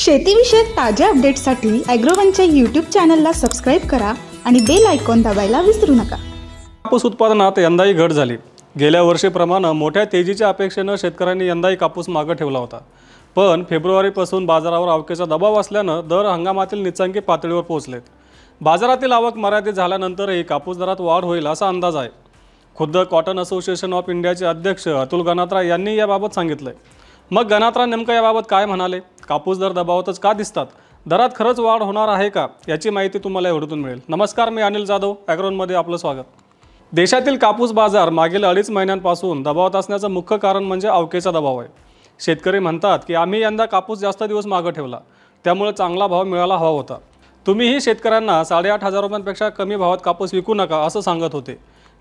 शेतीविषयक ताज्या अपडेटसाठी अॅग्रोवनच्या यूट्यूब चॅनलला सबस्क्राईब करा आणि बेल आयकॉन दाबायला विसरू नका कापूस उत्पादनात यंदाही घट झाली गेल्या वर्षीप्रमाणे मोठ्या तेजीच्या अपेक्षेनं शेतकऱ्यांनी यंदाही कापूस मागं ठेवला होता पण फेब्रुवारीपासून बाजारावर आवकेचा दबाव असल्यानं दर हंगामातील निचांकी पातळीवर पोहोचलेत बाजारातील आवक मर्यादित झाल्यानंतरही कापूस दरात वाढ होईल असा अंदाज आहे खुद्द कॉटन असोसिएशन ऑफ इंडियाचे अध्यक्ष अतुल गणात्रा यांनी याबाबत सांगितलं मग गणात्रा नेमकं याबाबत काय म्हणाले कापूस दर दबावतच का दिसतात दरात खरंच वाढ होणार आहे का याची माहिती तुम्हाला एवढ्यातून मिळेल नमस्कार मी अनिल जाधव अॅग्रोनमध्ये आपलं स्वागत देशातील कापूस बाजार मागील अडीच महिन्यांपासून दबावात असण्याचं मुख्य कारण म्हणजे अवकेचा दबाव आहे शेतकरी म्हणतात की आम्ही यंदा कापूस जास्त दिवस मागं ठेवला त्यामुळे चांगला भाव मिळाला हवा होता तुम्हीही शेतकऱ्यांना साडेआठ हजार रुपयांपेक्षा कमी भावात कापूस विकू नका असं सांगत होते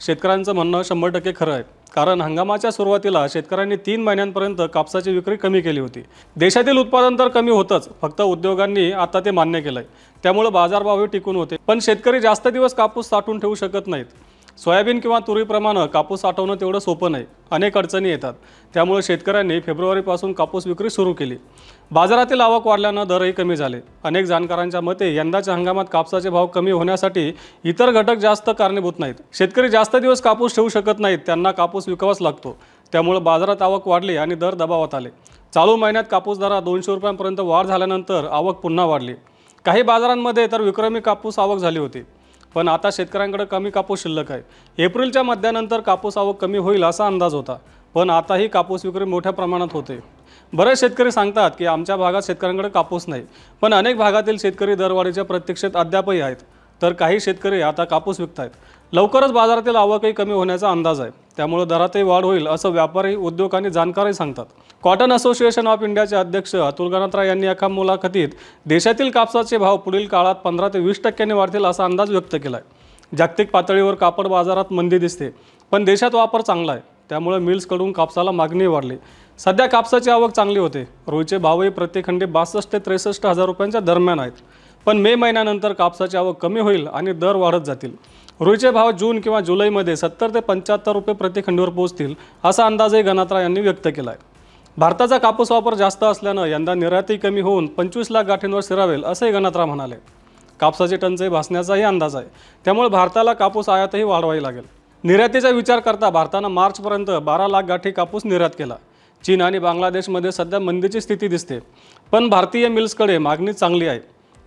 शेतकऱ्यांचं म्हणणं शंभर टक्के खरं आहे कारण हंगामाच्या सुरुवातीला शेतकऱ्यांनी तीन महिन्यांपर्यंत कापसाची विक्री कमी केली होती देशातील उत्पादन तर कमी होतंच फक्त उद्योगांनी आता ते मान्य केलंय त्यामुळे बाजारभाव बाजारभावही टिकून होते पण शेतकरी जास्त दिवस कापूस साठवून ठेवू शकत नाहीत सोयाबीन किंवा तुरीप्रमाणे कापूस साठवणं तेवढं सोपं नाही अनेक अडचणी येतात त्यामुळे शेतकऱ्यांनी फेब्रुवारीपासून कापूस विक्री सुरू केली बाजारातील आवक वाढल्यानं दरही कमी झाले अनेक जाणकारांच्या मते यंदाच्या हंगामात कापसाचे भाव कमी होण्यासाठी इतर घटक जास्त कारणीभूत नाहीत शेतकरी जास्त दिवस कापूस ठेवू शकत नाहीत त्यांना कापूस विकावाच लागतो त्यामुळे बाजारात आवक वाढली आणि दर दबावात आले चालू महिन्यात कापूस दरात दोनशे रुपयांपर्यंत वाढ झाल्यानंतर आवक पुन्हा वाढली काही बाजारांमध्ये तर विक्रमी कापूस आवक झाली होती पण आता शेतकऱ्यांकडे कमी कापूस शिल्लक आहे एप्रिलच्या मध्यानंतर कापूस आवक कमी होईल असा अंदाज होता पण आताही कापूस विक्री मोठ्या प्रमाणात होते बरेच शेतकरी सांगतात की आमच्या भागात शेतकऱ्यांकडे कापूस नाही पण अनेक भागातील शेतकरी दरवाढीच्या प्रत्यक्षात अद्यापही आहेत तर काही शेतकरी आता कापूस विकत आहेत लवकरच बाजारातील आवकही कमी होण्याचा अंदाज आहे त्यामुळे दरातही वाढ होईल असं व्यापारी उद्योग आणि जाणकारही सांगतात कॉटन असोसिएशन ऑफ इंडियाचे अध्यक्ष अतुल गणत्रा यांनी एका मुलाखतीत देशातील कापसाचे भाव पुढील काळात पंधरा ते वीस टक्क्यांनी वाढतील असा अंदाज व्यक्त केला आहे जागतिक पातळीवर कापड बाजारात मंदी दिसते पण देशात वापर चांगला आहे त्यामुळे मिल्सकडून कापसाला मागणी वाढली सध्या कापसाची आवक चांगली होते रोईचे भावही प्रत्येक खंडे बासष्ट ते त्रेसष्ट हजार रुपयांच्या दरम्यान आहेत पण मे महिन्यानंतर कापसाची आवक कमी होईल आणि दर वाढत जातील रुईचे भाव जून किंवा जुलैमध्ये सत्तर ते पंच्याहत्तर रुपये प्रतिखंडीवर पोहोचतील असा अंदाजही गणात्रा यांनी व्यक्त केला आहे भारताचा कापूस वापर जास्त असल्यानं यंदा निर्यातही कमी होऊन पंचवीस लाख गाठींवर शिरावेल असंही गणात्रा म्हणाले कापसाची टंचाई भासण्याचाही अंदाज आहे त्यामुळे भारताला कापूस आयातही वाढवावी लागेल निर्यातीचा विचार करता भारतानं मार्चपर्यंत बारा लाख गाठी कापूस निर्यात केला चीन आणि बांगलादेशमध्ये सध्या मंदीची स्थिती दिसते पण भारतीय मिल्सकडे मागणी चांगली आहे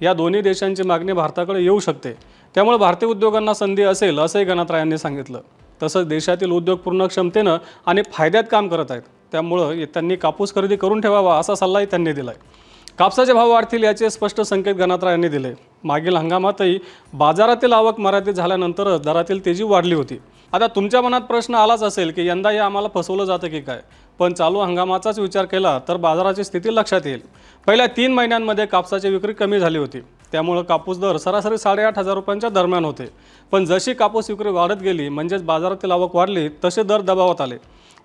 या दोन्ही देशांची मागणी भारताकडे येऊ शकते त्यामुळे भारतीय उद्योगांना संधी असेल असंही गणातरायांनी सांगितलं तसंच देशातील उद्योग पूर्ण क्षमतेनं आणि फायद्यात काम करत आहेत त्यामुळं त्यांनी कापूस खरेदी करून ठेवावा असा सल्लाही त्यांनी दिला आहे कापसाचे भाव वाढतील याचे स्पष्ट संकेत गणात्रा यांनी दिले मागील हंगामातही बाजारातील आवक मर्यादित झाल्यानंतरच दरातील तेजी वाढली होती आता तुमच्या मनात प्रश्न आलाच असेल की यंदा हे आम्हाला फसवलं जातं की काय पण चालू हंगामाचाच विचार केला तर बाजाराची स्थिती लक्षात येईल पहिल्या तीन महिन्यांमध्ये कापसाची विक्री कमी झाली होती त्यामुळं कापूस दर सरासरी साडेआठ हजार रुपयांच्या दरम्यान होते पण जशी कापूस विक्री वाढत गेली म्हणजेच बाजारातील आवक वाढली तसे दर दबावात आले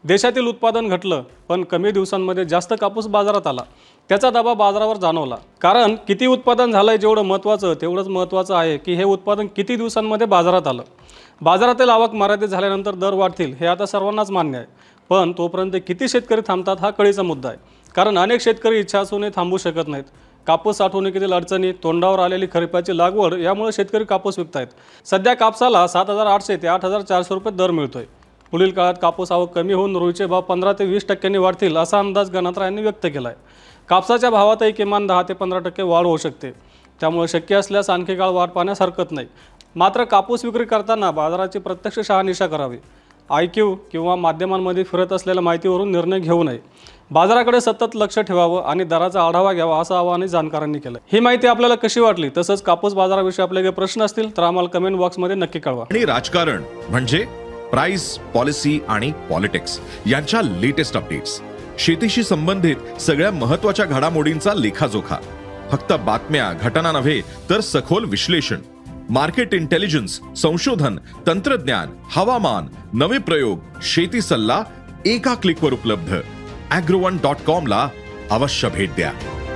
देशातील उत्पादन घटलं पण कमी दिवसांमध्ये जास्त कापूस बाजारात आला त्याचा दबाव बाजारावर जाणवला कारण किती उत्पादन झालं आहे जेवढं महत्त्वाचं तेवढंच महत्त्वाचं आहे की हे उत्पादन किती दिवसांमध्ये बाजारात आलं बाजारातील आवक मर्यादित झाल्यानंतर दर वाढतील हे आता सर्वांनाच मान्य आहे पण तोपर्यंत किती शेतकरी थांबतात हा कळीचा मुद्दा आहे कारण अनेक शेतकरी इच्छा असूनही थांबू शकत नाहीत कापूस साठवणुकीतील अडचणी तोंडावर आलेली खरीपाची लागवड यामुळे शेतकरी कापूस विकत आहेत सध्या कापसाला सात हजार आठशे ते आठ हजार चारशे रुपये दर मिळतोय पुढील काळात कापूस आवक कमी होऊन रोईचे भाव पंधरा ते वीस टक्क्यांनी वाढतील असा अंदाज गणात्रा यांनी व्यक्त केला आहे कापसाच्या भावातही किमान दहा ते पंधरा टक्के वाढ होऊ शकते त्यामुळे शक्य असल्यास आणखी काळ वाढ पाहण्यास हरकत नाही मात्र कापूस विक्री करताना बाजाराची प्रत्यक्ष शहानिशा करावी आय क्यू किंवा माध्यमांमध्ये फिरत असलेल्या माहितीवरून निर्णय घेऊ नये बाजाराकडे सतत लक्ष ठेवावं आणि दराचा आढावा घ्यावा असं आवाहन जाणकारांनी केलं ही माहिती आपल्याला कशी वाटली तसंच कापूस बाजाराविषयी आपले काही प्रश्न असतील तर आम्हाला कमेंट बॉक्समध्ये नक्की कळवा आणि राजकारण म्हणजे प्राइस पॉलिसी आणि पॉलिटिक्स यांच्या लेटेस्ट अपडेट्स शेतीशी संबंधित सगळ्या महत्वाच्या घडामोडींचा लेखाजोखा फक्त बातम्या घटना नव्हे तर सखोल विश्लेषण मार्केट इंटेलिजन्स संशोधन तंत्रज्ञान हवामान नवे प्रयोग शेती सल्ला एका क्लिकवर उपलब्ध अॅग्रोवन डॉट कॉमला अवश्य भेट द्या